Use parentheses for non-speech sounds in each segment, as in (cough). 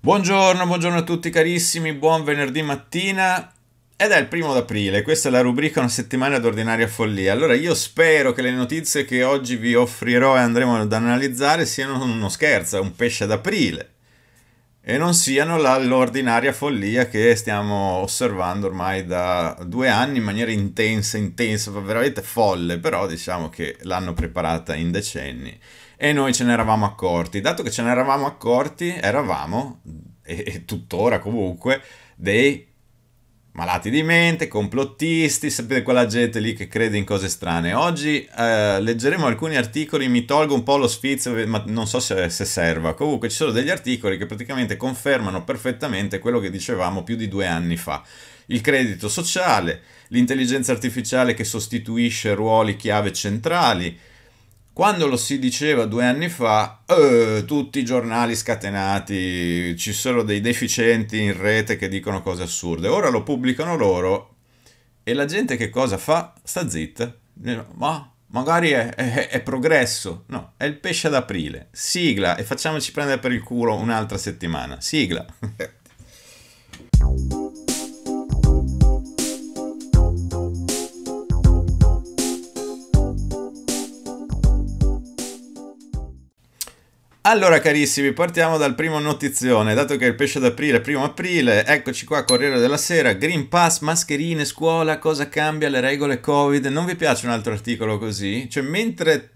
Buongiorno, buongiorno a tutti carissimi, buon venerdì mattina ed è il primo d'aprile, questa è la rubrica Una settimana d'ordinaria follia. Allora io spero che le notizie che oggi vi offrirò e andremo ad analizzare siano uno scherzo, un pesce d'aprile e non siano la, l'ordinaria follia che stiamo osservando ormai da due anni in maniera intensa, intensa, veramente folle, però diciamo che l'hanno preparata in decenni e noi ce ne eravamo accorti. Dato che ce ne eravamo accorti, eravamo, e, e tuttora comunque, dei malati di mente, complottisti, sapete quella gente lì che crede in cose strane. Oggi eh, leggeremo alcuni articoli, mi tolgo un po' lo sfizio, ma non so se, se, serva. Comunque ci sono degli articoli che praticamente confermano perfettamente quello che dicevamo più di due anni fa. Il credito sociale, l'intelligenza artificiale che sostituisce ruoli chiave centrali, quando lo si diceva due anni fa, eh, tutti i giornali scatenati, ci sono dei deficienti in rete che dicono cose assurde. Ora lo pubblicano loro e la gente che cosa fa? Sta zitta. Ma magari è, è, è progresso. No, è il pesce ad aprile. Sigla e facciamoci prendere per il culo un'altra settimana. Sigla. (laughs) Allora carissimi, partiamo dal primo notizione, dato che è il pesce d'aprile, primo aprile, eccoci qua Corriere della Sera, Green Pass, mascherine, scuola, cosa cambia, le regole Covid, non vi piace un altro articolo così? Cioè mentre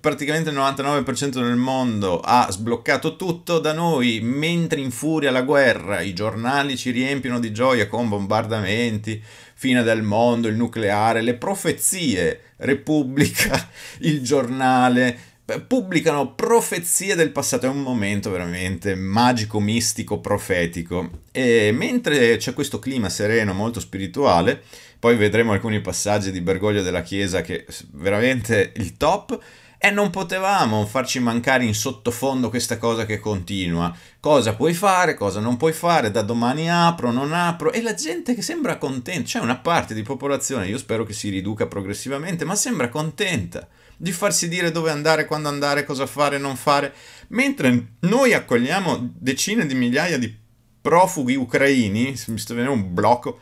praticamente il 99% del mondo ha sbloccato tutto, da noi mentre infuria la guerra i giornali ci riempiono di gioia con bombardamenti, fine del mondo, il nucleare, le profezie, Repubblica, (laughs) il giornale pubblicano profezie del passato, è un momento veramente magico, mistico, profetico. E mentre c'è questo clima sereno, molto spirituale, poi vedremo alcuni passaggi di Bergoglio della Chiesa che veramente il top. E non potevamo farci mancare in sottofondo questa cosa che continua. Cosa puoi fare, cosa non puoi fare, da domani apro, non apro. E la gente che sembra contenta, c'è una parte di popolazione, io spero che si riduca progressivamente, ma sembra contenta di farsi dire dove andare, quando andare, cosa fare, non fare. Mentre noi accogliamo decine di migliaia di profughi ucraini, mi sto venendo un blocco,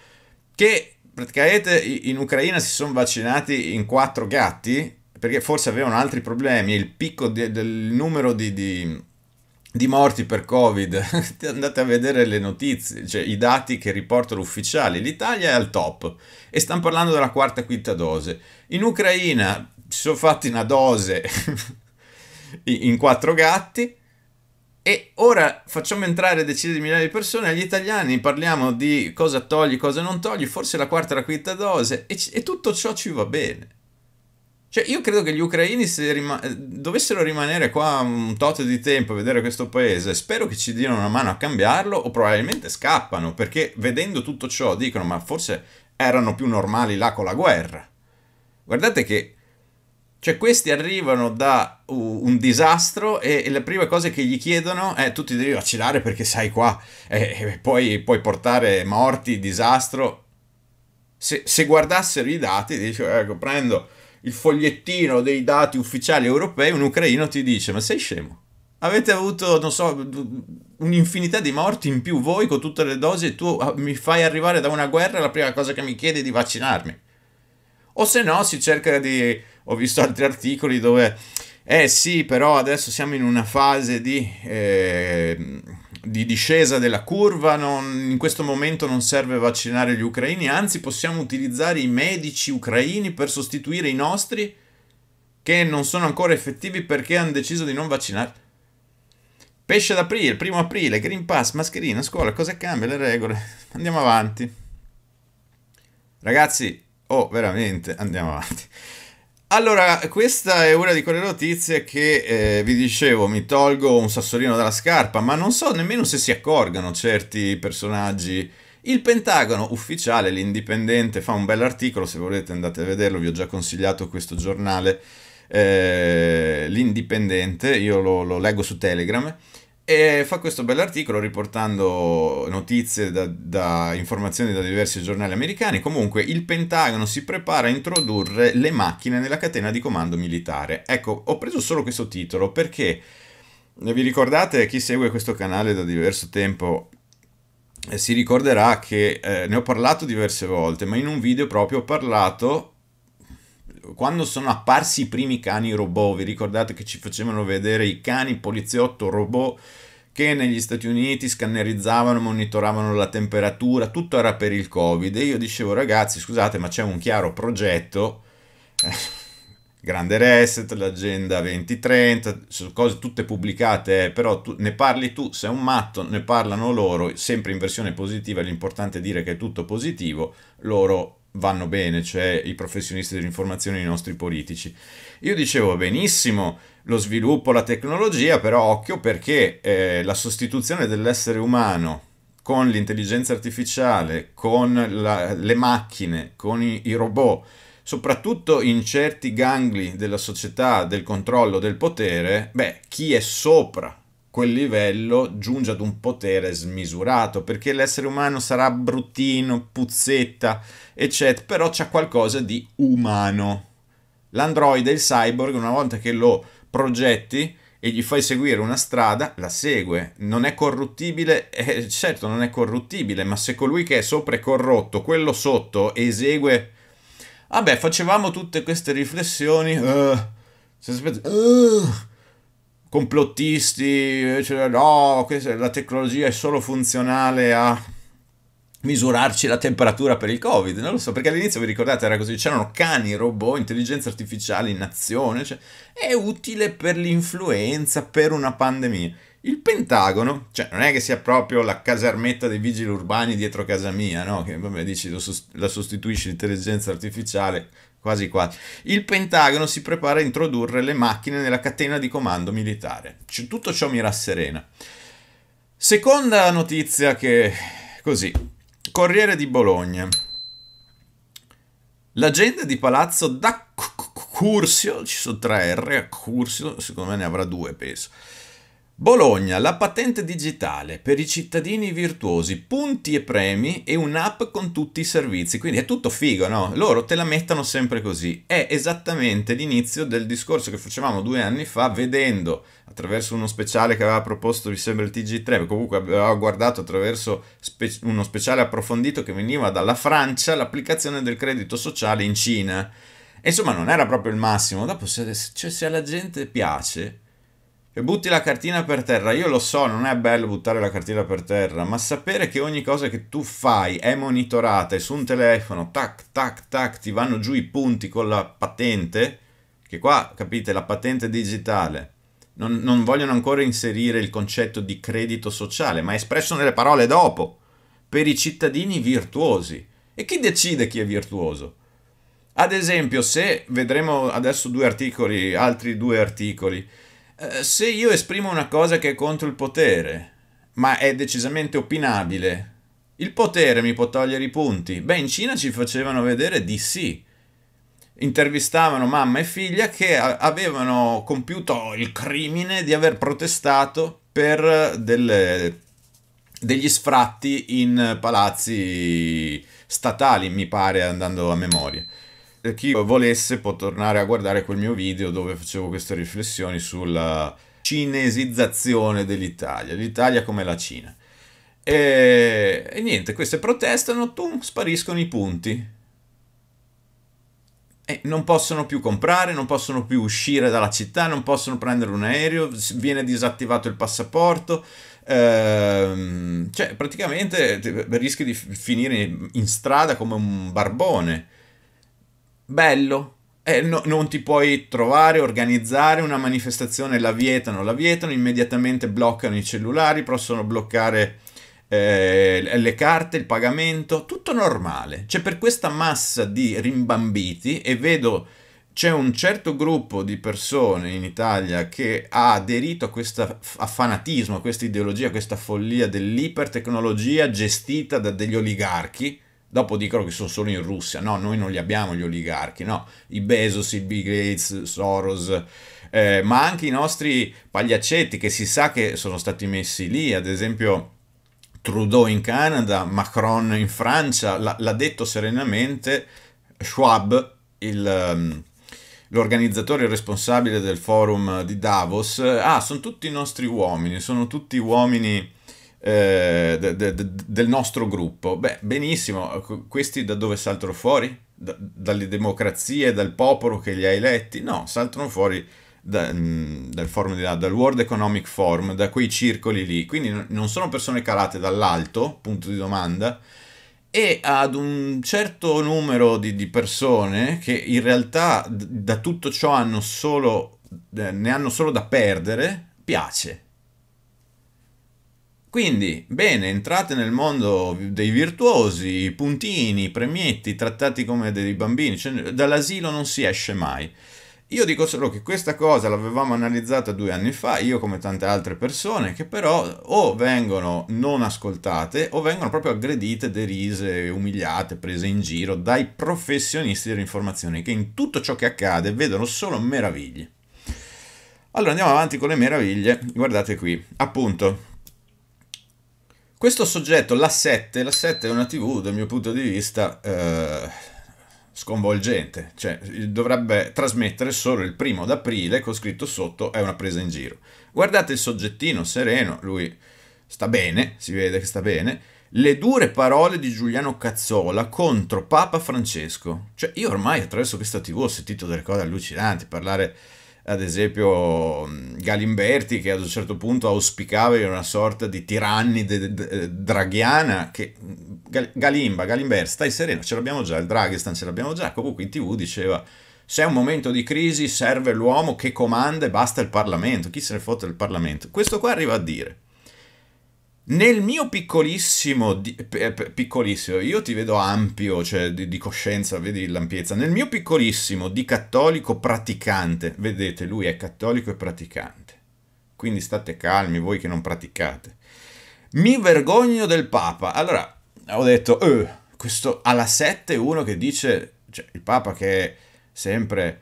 che praticamente in Ucraina si sono vaccinati in quattro gatti, perché forse avevano altri problemi, il picco de, del numero di, di, di, morti per Covid, (laughs) andate a vedere le notizie, cioè i dati che riportano ufficiali, l'Italia è al top e stanno parlando della quarta e quinta dose. In Ucraina si sono fatti una dose (laughs) in quattro gatti e ora facciamo entrare decine di migliaia di persone, agli italiani parliamo di cosa togli, cosa non togli, forse la quarta, la quinta dose e, e tutto ciò ci va bene. Cioè io credo che gli ucraini se rima dovessero rimanere qua un tot di tempo a vedere questo paese, spero che ci diano una mano a cambiarlo o probabilmente scappano perché vedendo tutto ciò dicono ma forse erano più normali là con la guerra. Guardate che cioè questi arrivano da un disastro e, la prima cosa che gli chiedono è tu ti devi vaccinare perché sai qua e, poi puoi portare morti, disastro. Se, se guardassero i dati, dici ecco prendo il fogliettino dei dati ufficiali europei, un ucraino ti dice ma sei scemo? avete avuto, non so, un'infinità di morti in più voi con tutte le dosi e tu ah, mi fai arrivare da una guerra e la prima cosa che mi chiedi è di vaccinarmi. O se no si cerca di ho visto altri articoli dove, eh sì, però adesso siamo in una fase di, eh, di discesa della curva, non, in questo momento non serve vaccinare gli ucraini, anzi possiamo utilizzare i medici ucraini per sostituire i nostri che non sono ancora effettivi perché hanno deciso di non vaccinare. Pesce d'aprile, primo aprile, Green Pass, mascherina, scuola, cosa cambia? Le regole. Andiamo avanti. Ragazzi, oh, veramente, andiamo avanti. Allora, questa è una di quelle notizie che eh, vi dicevo, mi tolgo un sassolino dalla scarpa, ma non so nemmeno se si accorgano certi personaggi. Il Pentagono ufficiale, l'Indipendente, fa un bell'articolo, se volete andate a vederlo, vi ho già consigliato questo giornale, eh, l'Indipendente, io lo, lo leggo su Telegram e fa questo bell'articolo riportando notizie da, da, informazioni da diversi giornali americani. Comunque il Pentagono si prepara a introdurre le macchine nella catena di comando militare. Ecco, ho preso solo questo titolo perché vi ricordate chi segue questo canale da diverso tempo eh, si ricorderà che eh, ne ho parlato diverse volte, ma in un video proprio ho parlato quando sono apparsi i primi cani robot, vi ricordate che ci facevano vedere i cani poliziotto robot che negli Stati Uniti scannerizzavano, monitoravano la temperatura, tutto era per il Covid e io dicevo ragazzi scusate ma c'è un chiaro progetto, eh, grande reset, l'agenda 2030, sono cose tutte pubblicate, eh, però tu, ne parli tu, sei un matto, ne parlano loro, sempre in versione positiva, l'importante è dire che è tutto positivo, loro vanno bene, cioè i professionisti dell'informazione e i nostri politici. Io dicevo benissimo lo sviluppo, la tecnologia, però occhio perché eh, la sostituzione dell'essere umano con l'intelligenza artificiale, con la, le macchine, con i, i robot, soprattutto in certi gangli della società, del controllo, del potere, beh, chi è sopra quel livello giunge ad un potere smisurato, perché l'essere umano sarà bruttino, puzzetta, eccetera, però c'è qualcosa di umano. L'androide, il cyborg, una volta che lo progetti e gli fai seguire una strada, la segue. Non è corruttibile? Eh, certo, non è corruttibile, ma se colui che è sopra è corrotto, quello sotto esegue... Vabbè, facevamo tutte queste riflessioni... Uh, se aspetta, uh, eh, complottisti, cioè, no, la tecnologia è solo funzionale a misurarci la temperatura per il covid, non lo so, perché all'inizio vi ricordate era così, c'erano cani, robot, intelligenza artificiale in azione, cioè, è utile per l'influenza, per una pandemia. Il Pentagono, cioè non è che sia proprio la casermetta dei vigili urbani dietro casa mia, no? Che vabbè, dici la sostituisci l'intelligenza artificiale, quasi quasi. Il Pentagono si prepara a introdurre le macchine nella catena di comando militare. C- tutto ciò mi rasserena. Seconda notizia che... così. Corriere di Bologna. L'agente di Palazzo da Cursio, ci sono tre R, Cursio, secondo me ne avrà due, penso Bologna, la patente digitale per i cittadini virtuosi, punti e premi e un'app con tutti i servizi. Quindi è tutto figo, no? Loro te la mettono sempre così. È esattamente l'inizio del discorso che facevamo due anni fa vedendo attraverso uno speciale che aveva proposto, mi sembra, il TG3, comunque aveva guardato attraverso spe- uno speciale approfondito che veniva dalla Francia, l'applicazione del credito sociale in Cina. E insomma non era proprio il massimo, dopo se, cioè, se alla gente piace e butti la cartina per terra. Io lo so, non è bello buttare la cartina per terra, ma sapere che ogni cosa che tu fai è monitorata e su un telefono, tac, tac, tac, ti vanno giù i punti con la patente, che qua, capite, la patente digitale. Non, non vogliono ancora inserire il concetto di credito sociale, ma è espresso nelle parole dopo, per i cittadini virtuosi. E chi decide chi è virtuoso? Ad esempio, se vedremo adesso due articoli, altri due articoli, eh, se io esprimo una cosa che è contro il potere, ma è decisamente opinabile, il potere mi può togliere i punti. Beh, in Cina ci facevano vedere di sì. Intervistavano mamma e figlia che avevano compiuto il crimine di aver protestato per delle, degli sfratti in palazzi statali, mi pare, andando a memoria chi volesse può tornare a guardare quel mio video dove facevo queste riflessioni sulla cinesizzazione dell'Italia, l'Italia come la Cina. E, e niente, queste protestano, tum, spariscono i punti. E non possono più comprare, non possono più uscire dalla città, non possono prendere un aereo, viene disattivato il passaporto. Ehm, cioè, praticamente rischi di finire in strada come un barbone bello. Eh, no, non ti puoi trovare, organizzare una manifestazione, la vietano, la vietano, immediatamente bloccano i cellulari, possono bloccare eh, le carte, il pagamento, tutto normale. C'è per questa massa di rimbambiti e vedo c'è un certo gruppo di persone in Italia che ha aderito a questo fanatismo, a questa ideologia, a questa follia dell'ipertecnologia gestita da degli oligarchi Dopo dicono che sono solo in Russia, no, noi non li abbiamo gli oligarchi, no, i Bezos, i Bill Gates, Soros, eh, ma anche i nostri pagliaccetti che si sa che sono stati messi lì, ad esempio Trudeau in Canada, Macron in Francia, l- l'ha detto serenamente Schwab, il... Um, l'organizzatore responsabile del forum di Davos, ah, sono tutti i nostri uomini, sono tutti uomini eh, de, de, de, del nostro gruppo. Beh, benissimo, ecco, questi da dove saltano fuori? Da, dalle democrazie, dal popolo che li ha eletti? No, saltano fuori da, mm, dal, forum di là, dal World Economic Forum, da quei circoli lì. Quindi non sono persone calate dall'alto, punto di domanda, e ad un certo numero di, di persone che in realtà da tutto ciò hanno solo, eh, ne hanno solo da perdere, piace quindi, bene, entrate nel mondo dei virtuosi, puntini, premietti, trattati come dei bambini, cioè, dall'asilo non si esce mai. Io dico solo che questa cosa l'avevamo analizzata due anni fa, io come tante altre persone, che però o vengono non ascoltate o vengono proprio aggredite, derise, umiliate, prese in giro dai professionisti dell'informazione, che in tutto ciò che accade vedono solo meraviglie. Allora andiamo avanti con le meraviglie, guardate qui, appunto, questo soggetto, la 7, la 7 è una TV dal mio punto di vista eh, sconvolgente, cioè dovrebbe trasmettere solo il primo d'aprile con scritto sotto è una presa in giro. Guardate il soggettino sereno, lui sta bene, si vede che sta bene, le dure parole di Giuliano Cazzola contro Papa Francesco. Cioè io ormai attraverso questa TV ho sentito delle cose allucinanti, parlare ad esempio mm, Galimberti che ad un certo punto auspicava una sorta di tirannide draghiana che mm, Galimba, Galimber, stai sereno, ce l'abbiamo già, il Draghestan ce l'abbiamo già, comunque in tv diceva se è un momento di crisi serve l'uomo che comanda e basta il Parlamento, chi se ne fotte del Parlamento, questo qua arriva a dire nel mio piccolissimo, di, piccolissimo, io ti vedo ampio, cioè di, di coscienza, vedi l'ampiezza, nel mio piccolissimo di cattolico praticante, vedete, lui è cattolico e praticante, quindi state calmi voi che non praticate. Mi vergogno del Papa. Allora, ho detto, eh, questo alla 7 uno che dice, cioè il Papa che è sempre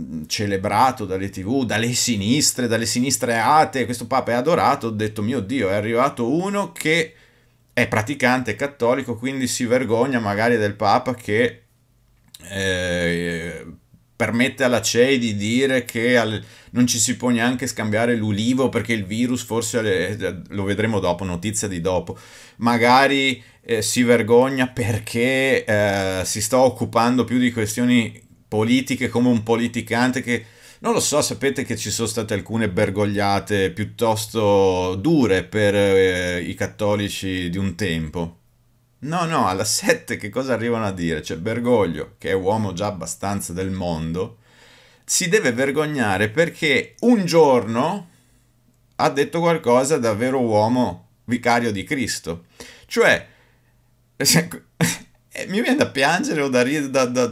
Mm, celebrato dalle tv, dalle sinistre, dalle sinistre atee, questo Papa è adorato, ho detto mio Dio, è arrivato uno che è praticante, è cattolico, quindi si vergogna magari del Papa che eh, permette alla CEI di dire che al, non ci si può neanche scambiare l'ulivo perché il virus forse le, lo vedremo dopo, notizia di dopo, magari eh, si vergogna perché eh, si sta occupando più di questioni politiche come un politicante che non lo so, sapete che ci sono state alcune bergogliate piuttosto dure per eh, i cattolici di un tempo. No, no, alla sette che cosa arrivano a dire? Cioè Bergoglio, che è uomo già abbastanza del mondo, si deve vergognare perché un giorno ha detto qualcosa davvero uomo vicario di Cristo. Cioè, (laughs) eh, mi viene da piangere o da ridere, da, da,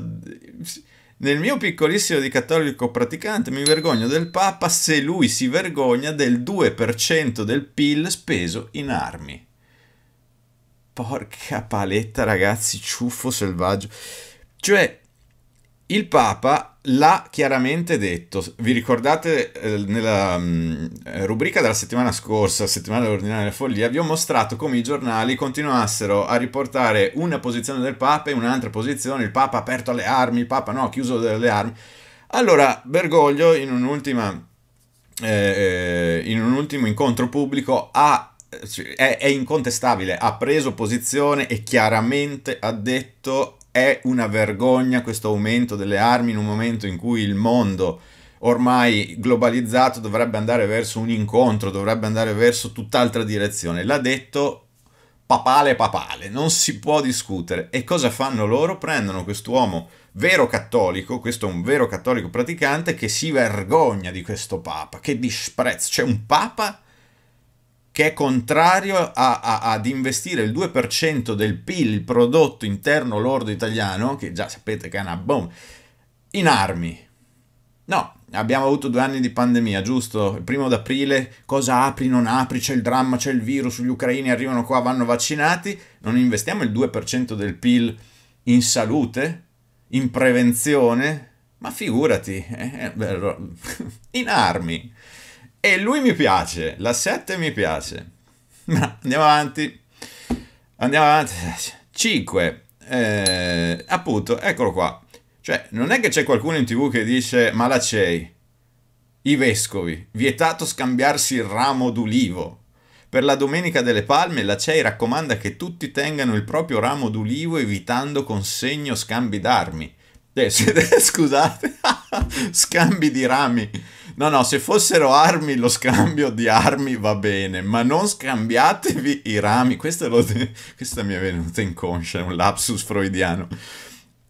nel mio piccolissimo di cattolico praticante mi vergogno del Papa se lui si vergogna del 2% del PIL speso in armi. Porca paletta, ragazzi, ciuffo selvaggio. Cioè, il Papa l'ha chiaramente detto, vi ricordate eh, nella mm, rubrica della settimana scorsa, settimana dell'ordinaria follia, vi ho mostrato come i giornali continuassero a riportare una posizione del Papa e un'altra posizione, il Papa aperto alle armi, il Papa no, chiuso alle armi. Allora, Bergoglio in, eh, eh, in un ultimo incontro pubblico ha eh, è, incontestabile, ha preso posizione e chiaramente ha detto è una vergogna questo aumento delle armi in un momento in cui il mondo ormai globalizzato dovrebbe andare verso un incontro, dovrebbe andare verso tutt'altra direzione. L'ha detto papale papale, non si può discutere. E cosa fanno loro? Prendono quest'uomo vero cattolico, questo è un vero cattolico praticante che si vergogna di questo papa, che disprezzo, c'è un papa che è contrario a, a, ad investire il 2% del PIL, il prodotto interno lordo italiano, che già sapete che è una bomba, in armi. No, abbiamo avuto due anni di pandemia, giusto? Il primo d'aprile cosa apri, non apri, c'è il dramma, c'è il virus, gli ucraini arrivano qua, vanno vaccinati, non investiamo il 2% del PIL in salute, in prevenzione, ma figurati, eh, eh (laughs) in armi. E lui mi piace, la 7 mi piace. Ma andiamo avanti. Andiamo avanti. 5. Eh, appunto, eccolo qua. Cioè, non è che c'è qualcuno in tv che dice, ma la CEI, i vescovi, vietato scambiarsi il ramo d'ulivo. Per la Domenica delle Palme la CEI raccomanda che tutti tengano il proprio ramo d'ulivo evitando consegno scambi d'armi. Eh, (laughs) scusate, (laughs) scambi di rami. No, no, se fossero armi lo scambio di armi va bene, ma non scambiatevi i rami. Questa, te... Questa mi è venuta inconscia, è un lapsus freudiano.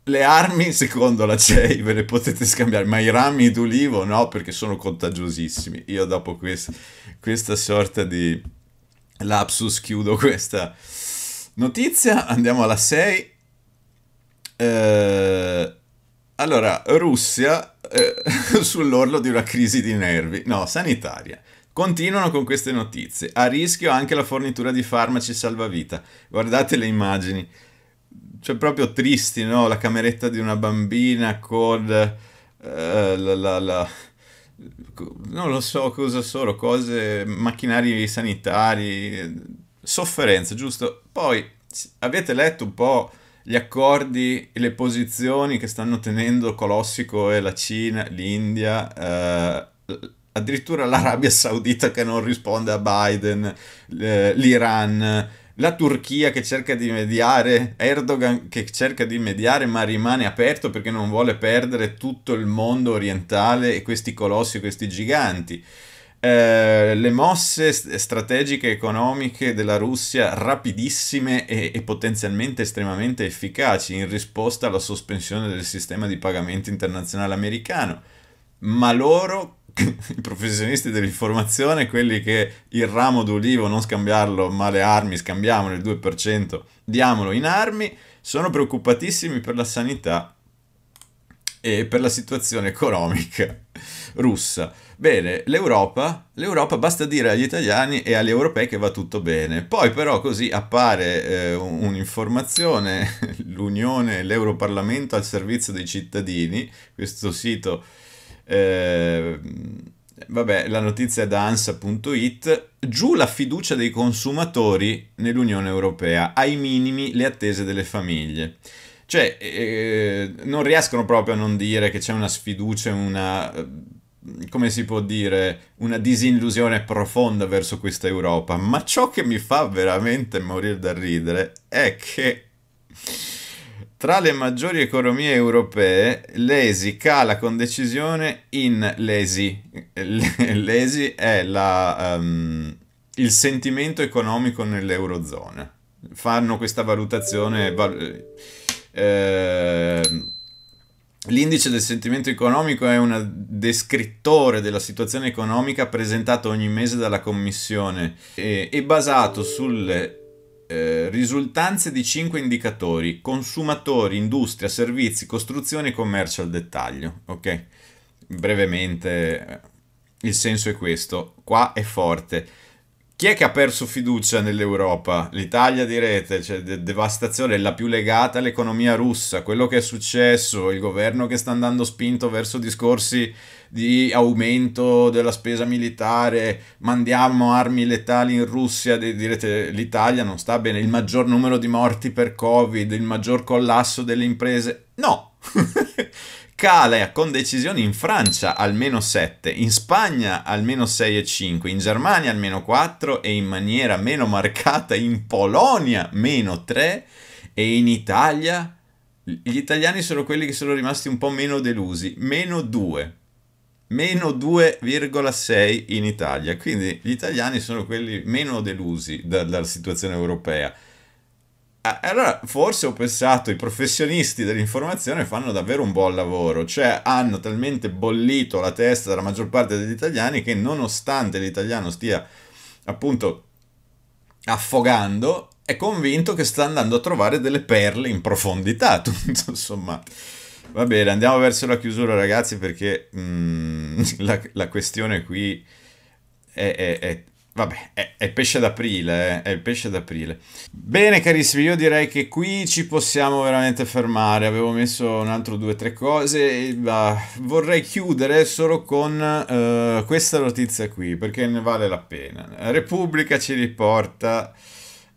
Le armi, secondo la CEI, ve le potete scambiare, ma i rami d'ulivo no, perché sono contagiosissimi. Io dopo quest... questa sorta di lapsus chiudo questa notizia, andiamo alla 6. Eh... allora, Russia eh, (laughs) sull'orlo di una crisi di nervi, no, sanitaria. Continuano con queste notizie. A rischio anche la fornitura di farmaci salvavita. Guardate le immagini. Cioè proprio tristi, no? La cameretta di una bambina con eh, la, la, la non lo so cosa sono, cose, macchinari sanitari, sofferenze, giusto? Poi avete letto un po' gli accordi e le posizioni che stanno tenendo Colossico e la Cina, l'India, eh, addirittura l'Arabia Saudita che non risponde a Biden, eh, l'Iran, la Turchia che cerca di mediare, Erdogan che cerca di mediare ma rimane aperto perché non vuole perdere tutto il mondo orientale e questi colossi, questi giganti eh, le mosse strategiche economiche della Russia rapidissime e, e potenzialmente estremamente efficaci in risposta alla sospensione del sistema di pagamento internazionale americano. Ma loro (laughs) i professionisti dell'informazione, quelli che il ramo d'olivo non scambiarlo, ma le armi scambiamo il 2%, diamolo in armi, sono preoccupatissimi per la sanità e per la situazione economica russa. Bene, l'Europa, l'Europa basta dire agli italiani e agli europei che va tutto bene. Poi però così appare eh, un'informazione, (laughs) l'Unione, l'Europarlamento al servizio dei cittadini, questo sito, eh, vabbè, la notizia è da ansa.it, giù la fiducia dei consumatori nell'Unione Europea, ai minimi le attese delle famiglie. Cioè, eh, eh, non riescono proprio a non dire che c'è una sfiducia, una... Eh, come si può dire? Una disillusione profonda verso questa Europa. Ma ciò che mi fa veramente morire da ridere è che... Tra le maggiori economie europee, l'ESI cala con decisione in l'ESI. L'ESI (laughs) è la, um, il sentimento economico nell'Eurozona. Fanno questa valutazione... Val Ehm, l'indice del sentimento economico è un descrittore della situazione economica presentato ogni mese dalla Commissione e, e basato sulle eh, risultanze di cinque indicatori: consumatori, industria, servizi, costruzione e commercio al dettaglio. Ok, brevemente eh, il senso è questo. Qua è forte chi è che ha perso fiducia nell'Europa? L'Italia direte, cioè de devastazione la più legata all'economia russa, quello che è successo, il governo che sta andando spinto verso discorsi di aumento della spesa militare, mandiamo armi letali in Russia, direte l'Italia non sta bene, il maggior numero di morti per Covid, il maggior collasso delle imprese, no! (laughs) cala con decisione in Francia almeno 7, in Spagna al meno 6,5, in Germania almeno 4 e in maniera meno marcata in Polonia meno 3 e in Italia gli italiani sono quelli che sono rimasti un po' meno delusi, meno 2, meno 2,6 in Italia, quindi gli italiani sono quelli meno delusi da, dalla situazione europea. Ah, allora, forse ho pensato, i professionisti dell'informazione fanno davvero un buon lavoro, cioè hanno talmente bollito la testa della maggior parte degli italiani che nonostante l'italiano stia appunto affogando, è convinto che sta andando a trovare delle perle in profondità, (laughs) tutto sommato. Va bene, andiamo verso la chiusura ragazzi perché mm, (laughs) la, la, questione qui è, è, è Vabbè, è, è pesce d'aprile, eh? è il pesce d'aprile. Bene carissimi, io direi che qui ci possiamo veramente fermare. Avevo messo un altro due o tre cose. Uh, vorrei chiudere solo con uh, questa notizia qui, perché ne vale la pena. Repubblica ci riporta...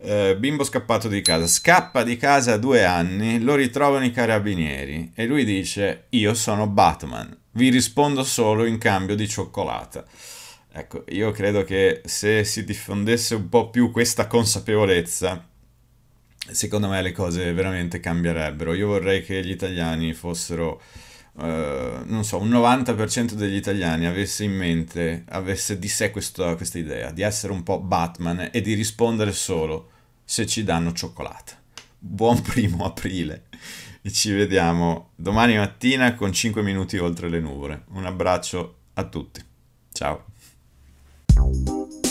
Uh, bimbo scappato di casa, scappa di casa a due anni, lo ritrovano i carabinieri e lui dice io sono Batman, vi rispondo solo in cambio di cioccolata. Ecco, io credo che se si diffondesse un po' più questa consapevolezza, secondo me le cose veramente cambierebbero. Io vorrei che gli italiani fossero, eh, non so, un 90% degli italiani avesse in mente, avesse di sé questa, questa idea di essere un po' Batman e di rispondere solo se ci danno cioccolata. Buon (laughs) primo aprile e ci vediamo domani mattina con 5 minuti oltre le nuvole. Un abbraccio a tutti. Ciao. Música